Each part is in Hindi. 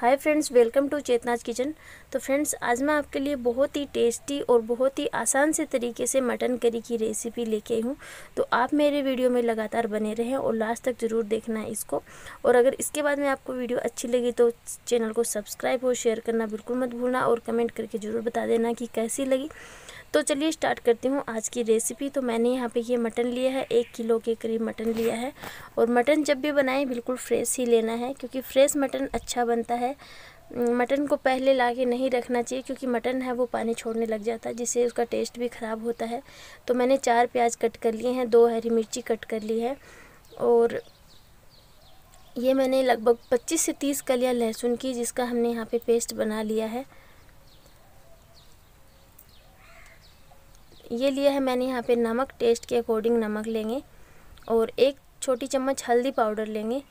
hi friends welcome to Chetna's kitchen तो फ्रेंड्स आज मैं आपके लिए बहुत ही टेस्टी और बहुत ही आसान से तरीके से मटन करी की रेसिपी लेके आई हूँ तो आप मेरे वीडियो में लगातार बने रहें और लास्ट तक ज़रूर देखना है इसको और अगर इसके बाद में आपको वीडियो अच्छी लगी तो चैनल को सब्सक्राइब और शेयर करना बिल्कुल मत भूलना और कमेंट करके ज़रूर बता देना कि कैसी लगी तो चलिए स्टार्ट करती हूँ आज की रेसिपी तो मैंने यहाँ पर ये मटन लिया है एक किलो के करीब मटन लिया है और मटन जब भी बनाएं बिल्कुल फ्रेश ही लेना है क्योंकि फ्रेश मटन अच्छा बनता है है मटन को पहले ला के नहीं रखना चाहिए क्योंकि मटन है वो पानी छोड़ने लग जाता है जिससे उसका टेस्ट भी ख़राब होता है तो मैंने चार प्याज कट कर लिए हैं दो हरी मिर्ची कट कर ली है और ये मैंने लगभग 25 से 30 कलियां लहसुन की जिसका हमने यहाँ पे पेस्ट बना लिया है ये लिया है मैंने यहाँ पे नमक टेस्ट के अकॉर्डिंग नमक लेंगे और एक छोटी चम्मच हल्दी पाउडर लेंगे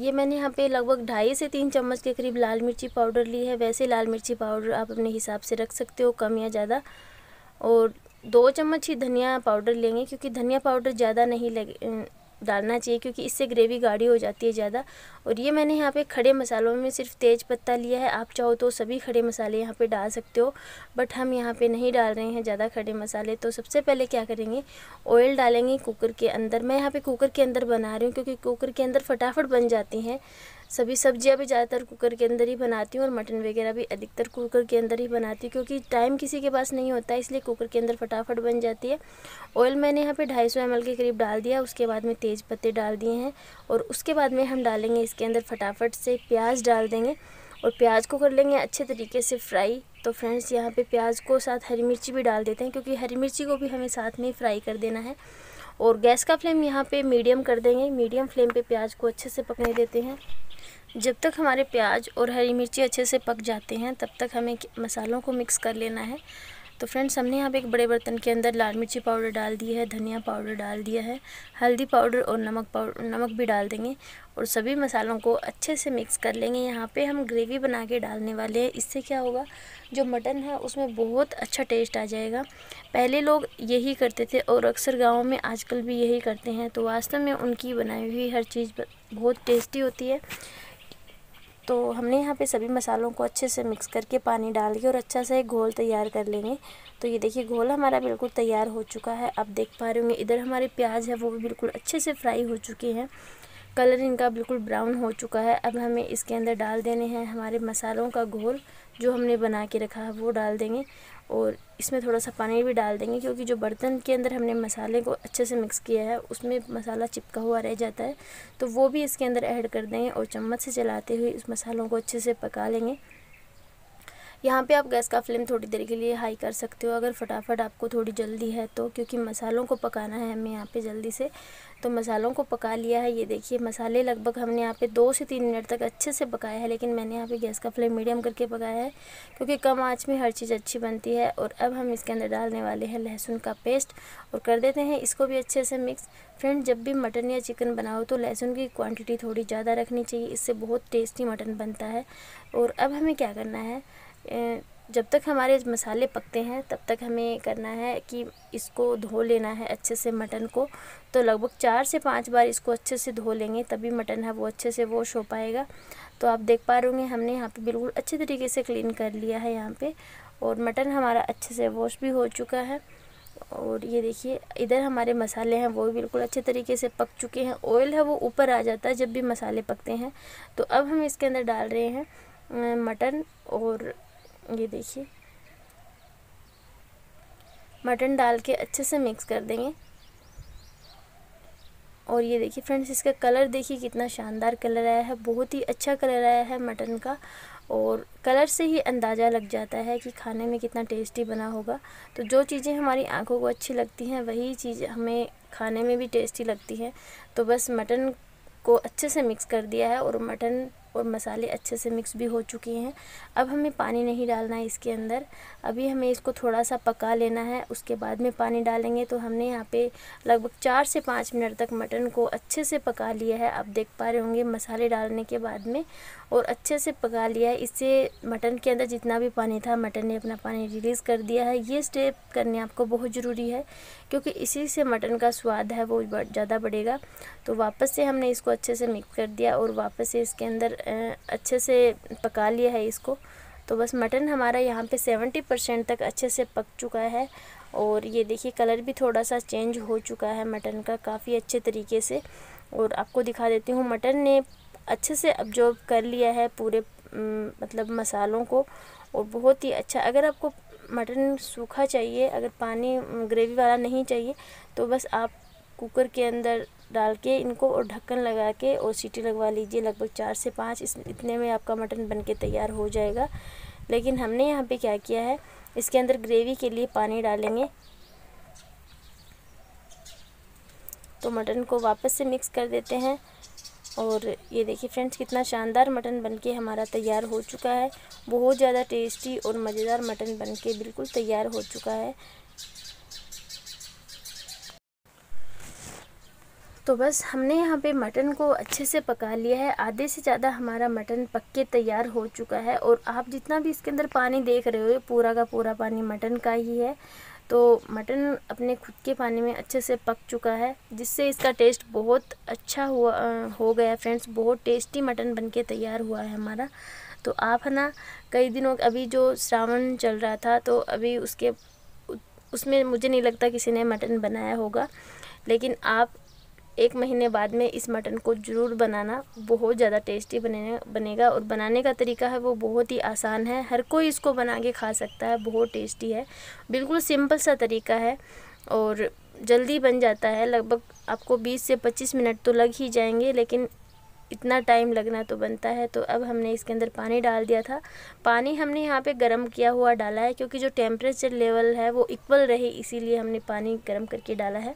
ये मैंने यहाँ पे लगभग ढाई से तीन चम्मच के करीब लाल मिर्ची पाउडर ली है वैसे लाल मिर्ची पाउडर आप अपने हिसाब से रख सकते हो कम या ज़्यादा और दो चम्मच ही धनिया पाउडर लेंगे क्योंकि धनिया पाउडर ज़्यादा नहीं लगे डालना चाहिए क्योंकि इससे ग्रेवी गाढ़ी हो जाती है ज़्यादा और ये मैंने यहाँ पे खड़े मसालों में सिर्फ तेज़ पत्ता लिया है आप चाहो तो सभी खड़े मसाले यहाँ पे डाल सकते हो बट हम यहाँ पे नहीं डाल रहे हैं ज़्यादा खड़े मसाले तो सबसे पहले क्या करेंगे ऑयल डालेंगे कुकर के अंदर मैं यहाँ पर कुकर के अंदर बना रही हूँ क्योंकि कुकर के अंदर फटाफट बन जाती हैं सभी सब्जियां भी ज़्यादातर कुकर के अंदर ही बनाती हूँ और मटन वगैरह भी अधिकतर कुकर के अंदर ही बनाती हूँ क्योंकि टाइम किसी के पास नहीं होता इसलिए कुकर के अंदर फटाफट बन जाती है ऑयल मैंने यहाँ पे 250 सौ के करीब डाल दिया उसके बाद में तेज़ पत्ते डाल दिए हैं और उसके बाद में हम डालेंगे इसके अंदर फटाफट से प्याज डाल देंगे और प्याज को कर लेंगे अच्छे तरीके से फ्राई तो फ्रेंड्स यहाँ पर प्याज को साथ हरी मिर्ची भी डाल देते हैं क्योंकि हरी मिर्ची को भी हमें साथ में फ्राई कर देना है और गैस का फ्लेम यहाँ पे मीडियम कर देंगे मीडियम फ्लेम पे प्याज को अच्छे से पकने देते हैं जब तक हमारे प्याज और हरी मिर्ची अच्छे से पक जाते हैं तब तक हमें मसालों को मिक्स कर लेना है तो फ्रेंड्स हमने यहाँ पे एक बड़े बर्तन के अंदर लाल मिर्ची पाउडर डाल दिया है धनिया पाउडर डाल दिया है हल्दी पाउडर और नमक पाउडर नमक भी डाल देंगे और सभी मसालों को अच्छे से मिक्स कर लेंगे यहाँ पे हम ग्रेवी बना के डालने वाले हैं इससे क्या होगा जो मटन है उसमें बहुत अच्छा टेस्ट आ जाएगा पहले लोग यही करते थे और अक्सर गाँव में आजकल भी यही करते हैं तो वास्तव तो में उनकी बनाई हुई हर चीज़ बहुत टेस्टी होती है तो हमने यहाँ पे सभी मसालों को अच्छे से मिक्स करके पानी डाल के और अच्छा सा एक घोल तैयार कर लेंगे तो ये देखिए घोल हमारा बिल्कुल तैयार हो चुका है आप देख पा रहे होंगे इधर हमारे प्याज है वो भी बिल्कुल अच्छे से फ्राई हो चुके हैं कलर इनका बिल्कुल ब्राउन हो चुका है अब हमें इसके अंदर डाल देने हैं हमारे मसालों का घोल जो हमने बना के रखा है वो डाल देंगे और इसमें थोड़ा सा पानी भी डाल देंगे क्योंकि जो बर्तन के अंदर हमने मसाले को अच्छे से मिक्स किया है उसमें मसाला चिपका हुआ रह जाता है तो वो भी इसके अंदर ऐड कर देंगे और चम्मच से चलाते हुए उस मसालों को अच्छे से पका लेंगे यहाँ पे आप गैस का फ्लेम थोड़ी देर के लिए हाई कर सकते हो अगर फटाफट आपको थोड़ी जल्दी है तो क्योंकि मसालों को पकाना है हमें यहाँ पे जल्दी से तो मसालों को पका लिया है ये देखिए मसाले लगभग हमने यहाँ पे दो से तीन मिनट तक अच्छे से पकाया है लेकिन मैंने यहाँ पे गैस का फ्लेम मीडियम करके पकाया है क्योंकि कम आँच में हर चीज़ अच्छी बनती है और अब हम इसके अंदर डालने वाले हैं लहसुन का पेस्ट और कर देते हैं इसको भी अच्छे से मिक्स फ्रेंड जब भी मटन या चिकन बनाओ तो लहसुन की क्वान्टिटी थोड़ी ज़्यादा रखनी चाहिए इससे बहुत टेस्टी मटन बनता है और अब हमें क्या करना है जब तक हमारे मसाले पकते हैं तब तक हमें करना है कि इसको धो लेना है अच्छे से मटन को तो लगभग चार से पाँच बार इसको अच्छे से धो लेंगे तभी मटन है वो अच्छे से वॉश हो पाएगा तो आप देख पा रहे होंगे हमने यहाँ पे बिल्कुल अच्छे तरीके से क्लीन कर लिया है यहाँ पे और मटन हमारा अच्छे से वॉश भी हो चुका है और ये देखिए इधर हमारे मसाले हैं वो भी बिल्कुल अच्छे तरीके से पक चुके हैं ऑयल है वो ऊपर आ जाता है जब भी मसाले पकते हैं तो अब हम इसके अंदर डाल रहे हैं मटन और ये देखिए मटन डाल के अच्छे से मिक्स कर देंगे और ये देखिए फ्रेंड्स इसका कलर देखिए कितना शानदार कलर आया है बहुत ही अच्छा कलर आया है मटन का और कलर से ही अंदाज़ा लग जाता है कि खाने में कितना टेस्टी बना होगा तो जो चीज़ें हमारी आंखों को अच्छी लगती हैं वही चीज़ हमें खाने में भी टेस्टी लगती है तो बस मटन को अच्छे से मिक्स कर दिया है और मटन और मसाले अच्छे से मिक्स भी हो चुके हैं अब हमें पानी नहीं डालना है इसके अंदर अभी हमें इसको थोड़ा सा पका लेना है उसके बाद में पानी डालेंगे तो हमने यहाँ पे लगभग चार से पाँच मिनट तक मटन को अच्छे से पका लिया है आप देख पा रहे होंगे मसाले डालने के बाद में और अच्छे से पका लिया है इससे मटन के अंदर जितना भी पानी था मटन ने अपना पानी रिलीज़ कर दिया है ये स्टेप करने आपको बहुत ज़रूरी है क्योंकि इसी से मटन का स्वाद है वो ज़्यादा बढ़ेगा तो वापस से हमने इसको अच्छे से मिक्स कर दिया और वापस से इसके अंदर अच्छे से पका लिया है इसको तो बस मटन हमारा यहाँ पे सेवेंटी परसेंट तक अच्छे से पक चुका है और ये देखिए कलर भी थोड़ा सा चेंज हो चुका है मटन का काफ़ी अच्छे तरीके से और आपको दिखा देती हूँ मटन ने अच्छे से अब्जॉर्ब कर लिया है पूरे मतलब मसालों को और बहुत ही अच्छा अगर आपको मटन सूखा चाहिए अगर पानी ग्रेवी वाला नहीं चाहिए तो बस आप कुकर के अंदर डाल के इनको और ढक्कन लगा के और सीटी लगवा लीजिए लगभग चार से पाँच इस इतने में आपका मटन बन के तैयार हो जाएगा लेकिन हमने यहाँ पे क्या किया है इसके अंदर ग्रेवी के लिए पानी डालेंगे तो मटन को वापस से मिक्स कर देते हैं और ये देखिए फ्रेंड्स कितना शानदार मटन बनके हमारा तैयार हो चुका है बहुत ज़्यादा टेस्टी और मज़ेदार मटन बनके बिल्कुल तैयार हो चुका है तो बस हमने यहाँ पे मटन को अच्छे से पका लिया है आधे से ज़्यादा हमारा मटन पक के तैयार हो चुका है और आप जितना भी इसके अंदर पानी देख रहे हो पूरा का पूरा पानी मटन का ही है तो मटन अपने खुद के पानी में अच्छे से पक चुका है जिससे इसका टेस्ट बहुत अच्छा हुआ हो गया फ्रेंड्स बहुत टेस्टी मटन के तैयार हुआ है हमारा तो आप है ना कई दिनों अभी जो श्रावण चल रहा था तो अभी उसके उसमें मुझे नहीं लगता किसी ने मटन बनाया होगा लेकिन आप एक महीने बाद में इस मटन को ज़रूर बनाना बहुत ज़्यादा टेस्टी बने बनेगा और बनाने का तरीका है वो बहुत ही आसान है हर कोई इसको बना के खा सकता है बहुत टेस्टी है बिल्कुल सिंपल सा तरीका है और जल्दी बन जाता है लगभग आपको 20 से 25 मिनट तो लग ही जाएंगे लेकिन इतना टाइम लगना तो बनता है तो अब हमने इसके अंदर पानी डाल दिया था पानी हमने यहाँ पे गर्म किया हुआ डाला है क्योंकि जो टेम्परेचर लेवल है वो इक्वल रहे इसीलिए हमने पानी गर्म करके डाला है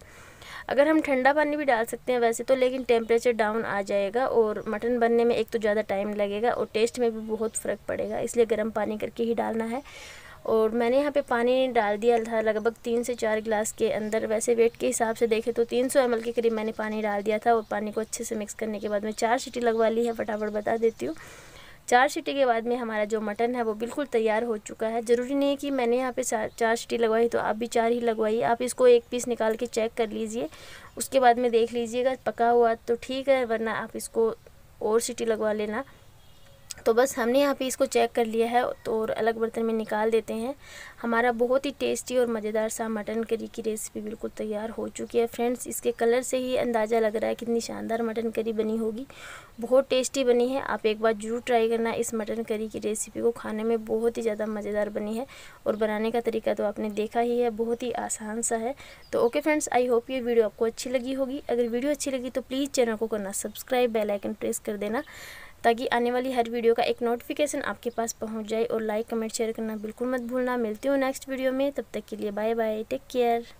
अगर हम ठंडा पानी भी डाल सकते हैं वैसे तो लेकिन टेम्परेचर डाउन आ जाएगा और मटन बनने में एक तो ज़्यादा टाइम लगेगा और टेस्ट में भी बहुत फ़र्क पड़ेगा इसलिए गर्म पानी करके ही डालना है और मैंने यहाँ पे पानी डाल दिया था लगभग तीन से चार गिलास के अंदर वैसे वेट के हिसाब से देखें तो 300 सौ के करीब मैंने पानी डाल दिया था और पानी को अच्छे से मिक्स करने के बाद में चार सीटी लगवा ली है फटाफट बता देती हूँ चार सीटी के बाद में हमारा जो मटन है वो बिल्कुल तैयार हो चुका है ज़रूरी नहीं है कि मैंने यहाँ पे चार चार सीटी लगवाई तो आप भी चार ही लगवाइए आप इसको एक पीस निकाल के चेक कर लीजिए उसके बाद में देख लीजिएगा पका हुआ तो ठीक है वरना आप इसको और सीटी लगवा लेना तो बस हमने यहाँ पे इसको चेक कर लिया है तो और अलग बर्तन में निकाल देते हैं हमारा बहुत ही टेस्टी और मज़ेदार सा मटन करी की रेसिपी बिल्कुल तैयार हो चुकी है फ्रेंड्स इसके कलर से ही अंदाज़ा लग रहा है कितनी शानदार मटन करी बनी होगी बहुत टेस्टी बनी है आप एक बार ज़रूर ट्राई करना इस मटन करी की रेसिपी को खाने में बहुत ही ज़्यादा मज़ेदार बनी है और बनाने का तरीका तो आपने देखा ही है बहुत ही आसान सा है तो ओके फ्रेंड्स आई होप ये वीडियो आपको अच्छी लगी होगी अगर वीडियो अच्छी लगी तो प्लीज़ चैनल को करना सब्सक्राइब बेलाइकन प्रेस कर देना ताकि आने वाली हर वीडियो का एक नोटिफिकेशन आपके पास पहुँच जाए और लाइक कमेंट शेयर करना बिल्कुल मत भूलना मिलती हूँ नेक्स्ट वीडियो में तब तक के लिए बाय बाय टेक केयर